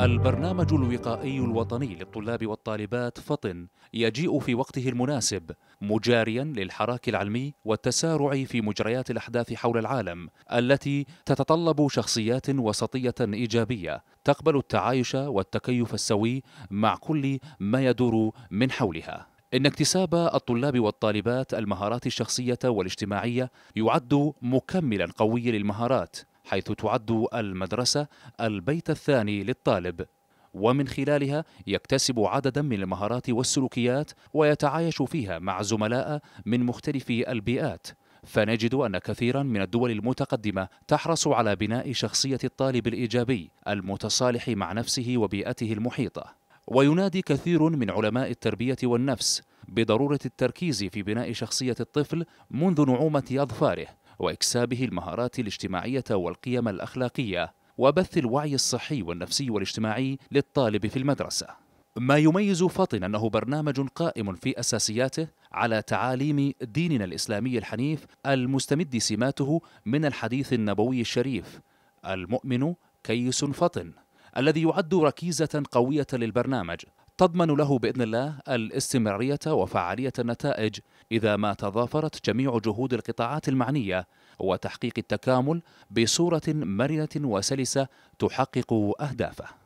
البرنامج الوقائي الوطني للطلاب والطالبات فطن يجيء في وقته المناسب مجاريا للحراك العلمي والتسارع في مجريات الاحداث حول العالم التي تتطلب شخصيات وسطيه ايجابيه تقبل التعايش والتكيف السوي مع كل ما يدور من حولها إن اكتساب الطلاب والطالبات المهارات الشخصية والاجتماعية يعد مكملا قويا للمهارات حيث تعد المدرسة البيت الثاني للطالب ومن خلالها يكتسب عددا من المهارات والسلوكيات ويتعايش فيها مع زملاء من مختلف البيئات فنجد أن كثيرا من الدول المتقدمة تحرص على بناء شخصية الطالب الإيجابي المتصالح مع نفسه وبيئته المحيطة وينادي كثير من علماء التربية والنفس بضرورة التركيز في بناء شخصية الطفل منذ نعومة أظفاره واكسابه المهارات الاجتماعيه والقيم الاخلاقيه وبث الوعي الصحي والنفسي والاجتماعي للطالب في المدرسه ما يميز فطن انه برنامج قائم في اساسياته على تعاليم ديننا الاسلامي الحنيف المستمد سماته من الحديث النبوي الشريف المؤمن كيس فطن الذي يعد ركيزه قويه للبرنامج تضمن له باذن الله الاستمراريه وفعاليه النتائج اذا ما تضافرت جميع جهود القطاعات المعنيه وتحقيق التكامل بصوره مرنه وسلسه تحقق اهدافه